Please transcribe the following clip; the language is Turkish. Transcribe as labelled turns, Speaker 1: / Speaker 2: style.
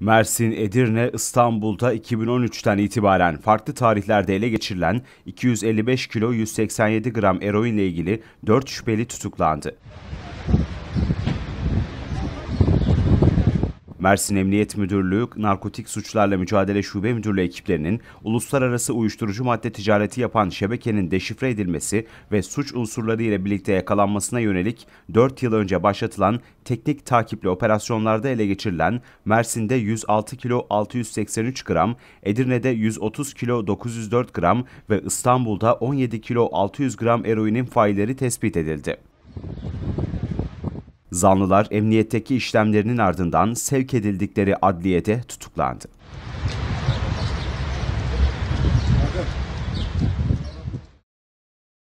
Speaker 1: Mersin, Edirne, İstanbul'da 2013'ten itibaren farklı tarihlerde ele geçirilen 255 kilo 187 gram eroinle ilgili 4 şüpheli tutuklandı. Mersin Emniyet Müdürlüğü Narkotik Suçlarla Mücadele Şube Müdürlüğü ekiplerinin uluslararası uyuşturucu madde ticareti yapan şebekenin deşifre edilmesi ve suç unsurları ile birlikte yakalanmasına yönelik 4 yıl önce başlatılan teknik takiple operasyonlarda ele geçirilen Mersin'de 106 kilo 683 gram, Edirne'de 130 kilo 904 gram ve İstanbul'da 17 kilo 600 gram eroinin failleri tespit edildi. Zanlılar emniyetteki işlemlerinin ardından sevk edildikleri adliyede tutuklandı.